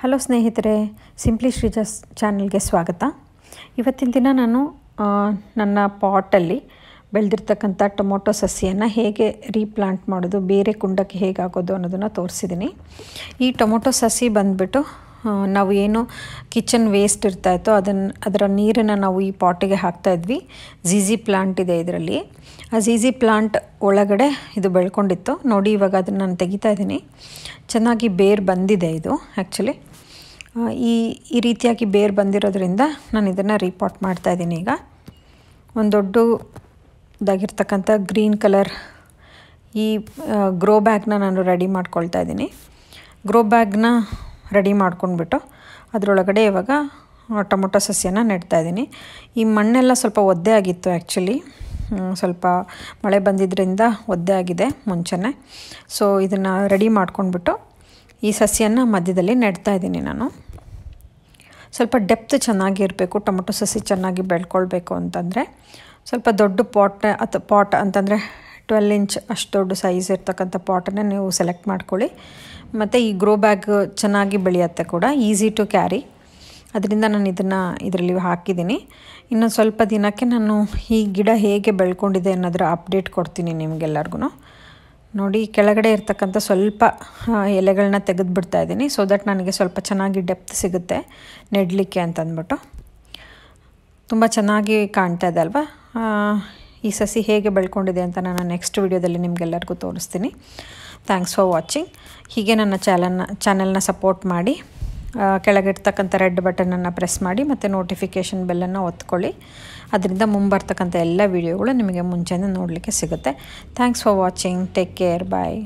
hello ಸ್ನೇಹಿತರೆ simply ಶ್ರೀಜಸ್ ಚಾನಲ್ಗೆ ಸ್ವಾಗತ ಇವತ್ತಿನ ದಿನ ನಾನು ನನ್ನ ಪಾಟಲ್ಲಿ ಬೆಳೆದಿರ್ತಕ್ಕಂಥ ಟೊಮೊಟೊ ಸಸಿಯನ್ನು ಹೇಗೆ ರೀಪ್ಲಾಂಟ್ ಮಾಡೋದು ಬೇರೆ ಕುಂಡಕ್ಕೆ ಹೇಗಾಗೋದು ಅನ್ನೋದನ್ನು ತೋರಿಸಿದ್ದೀನಿ ಈ ಟೊಮೊಟೊ ಸಸಿ ಬಂದುಬಿಟ್ಟು ನಾವು ಏನು ಕಿಚನ್ ವೇಸ್ಟ್ ಇತ್ತು ಅದನ್ನು ಅದರ ನೀರನ್ನು ನಾವು ಈ ಪಾಟಿಗೆ ಇದ್ವಿ ಝೀಝಿ ಪ್ಲಾಂಟ್ ಇದೆ ಇದರಲ್ಲಿ ಆ ಝೀಝಿ ಪ್ಲಾಂಟ್ ಒಳಗಡೆ ಇದು ಬೆಳ್ಕೊಂಡಿತ್ತು ನೋಡಿ ಇವಾಗ ಅದನ್ನು ನಾನು ತೆಗಿತಾ ಇದ್ದೀನಿ ಚೆನ್ನಾಗಿ ಬೇರು ಬಂದಿದೆ ಇದು ಆ್ಯಕ್ಚುಲಿ ಈ ಈ ರೀತಿಯಾಗಿ ಬೇರು ಬಂದಿರೋದ್ರಿಂದ ನಾನು ಇದನ್ನು ರೀಪಾಟ್ ಇದ್ದೀನಿ ಈಗ ಒಂದು ದೊಡ್ಡದಾಗಿರ್ತಕ್ಕಂಥ ಗ್ರೀನ್ ಕಲರ್ ಈ ಗ್ರೋ ಬ್ಯಾಗ್ನ ನಾನು ರೆಡಿ ಮಾಡ್ಕೊಳ್ತಾ ಇದ್ದೀನಿ ಗ್ರೋ ಬ್ಯಾಗ್ನ ರೆಡಿ ಮಾಡ್ಕೊಂಡ್ಬಿಟ್ಟು ಅದರೊಳಗಡೆ ಇವಾಗ ಟೊಮೊಟೊ ಸಸ್ಯನ ನೆಡ್ತಾಯಿದ್ದೀನಿ ಈ ಮಣ್ಣೆಲ್ಲ ಸ್ವಲ್ಪ ಒದ್ದೆ ಆಗಿತ್ತು ಆ್ಯಕ್ಚುಲಿ ಸ್ವಲ್ಪ ಮಳೆ ಬಂದಿದ್ದರಿಂದ ಒದ್ದೆ ಆಗಿದೆ ಮುಂಚೆನೆ ಸೊ ಇದನ್ನು ರೆಡಿ ಮಾಡ್ಕೊಂಡ್ಬಿಟ್ಟು ಈ ಸಸಿಯನ್ನು ಮಧ್ಯದಲ್ಲಿ ನೆಡ್ತಾ ಇದ್ದೀನಿ ನಾನು ಸ್ವಲ್ಪ ಡೆಪ್ತ್ ಚೆನ್ನಾಗಿರಬೇಕು ಟೊಮೊಟೊ ಸಸಿ ಚೆನ್ನಾಗಿ ಬೆಳ್ಕೊಳ್ಬೇಕು ಅಂತಂದರೆ ಸ್ವಲ್ಪ ದೊಡ್ಡ ಪಾಟ್ ಅಥವಾ ಪಾಟ್ ಅಂತಂದರೆ ಟ್ವೆಲ್ ಇಂಚ್ ಅಷ್ಟು ದೊಡ್ಡ ಸೈಜ್ ಇರ್ತಕ್ಕಂಥ ಪಾಟನ್ನು ನೀವು ಸೆಲೆಕ್ಟ್ ಮಾಡ್ಕೊಳ್ಳಿ ಮತ್ತು ಈ ಗ್ರೋ ಬ್ಯಾಗ್ ಚೆನ್ನಾಗಿ ಬೆಳೆಯತ್ತೆ ಕೂಡ ಈಸಿ ಟು ಕ್ಯಾರಿ ಅದರಿಂದ ನಾನು ಇದನ್ನು ಇದರಲ್ಲಿ ಹಾಕಿದ್ದೀನಿ ಇನ್ನೊಂದು ಸ್ವಲ್ಪ ದಿನಕ್ಕೆ ನಾನು ಈ ಗಿಡ ಹೇಗೆ ಬೆಳ್ಕೊಂಡಿದೆ ಅನ್ನೋದರ ಅಪ್ಡೇಟ್ ಕೊಡ್ತೀನಿ ನಿಮಗೆಲ್ಲರಿಗೂ ನೋಡಿ ಕೆಳಗಡೆ ಇರ್ತಕ್ಕಂಥ ಸ್ವಲ್ಪ ಎಲೆಗಳನ್ನ ಬಿಡ್ತಾ ಇದ್ದೀನಿ ಸೊ ದಟ್ ನನಗೆ ಸ್ವಲ್ಪ ಚೆನ್ನಾಗಿ ಡೆಪ್ತ್ ಸಿಗುತ್ತೆ ನೆಡಲಿಕ್ಕೆ ಅಂತಂದ್ಬಿಟ್ಟು ತುಂಬ ಚೆನ್ನಾಗಿ ಕಾಣ್ತಾ ಇದೆ ಅಲ್ವಾ ಈ ಸಸಿ ಹೇಗೆ ಬೆಳ್ಕೊಂಡಿದೆ ಅಂತ ನಾನು ನೆಕ್ಸ್ಟ್ ವಿಡಿಯೋದಲ್ಲಿ ನಿಮಗೆಲ್ಲರಿಗೂ ತೋರಿಸ್ತೀನಿ ಥ್ಯಾಂಕ್ಸ್ ಫಾರ್ ವಾಚಿಂಗ್ ಹೀಗೆ ನನ್ನ ಚಾನಲ್ನ ಚಾನಲ್ನ ಸಪೋರ್ಟ್ ಮಾಡಿ ಕೆಳಗಿರ್ತಕ್ಕಂಥ ರೆಡ್ ಬಟನನ್ನು ಪ್ರೆಸ್ ಮಾಡಿ ಮತ್ತು ನೋಟಿಫಿಕೇಷನ್ ಬೆಲ್ಲನ್ನು ಒತ್ಕೊಳ್ಳಿ ಅದರಿಂದ ಮುಂಬರ್ತಕ್ಕಂಥ ಎಲ್ಲ ವೀಡಿಯೋಗಳು ನಿಮಗೆ ಮುಂಚೆನೇ ನೋಡಲಿಕ್ಕೆ ಸಿಗುತ್ತೆ thanks for watching take care bye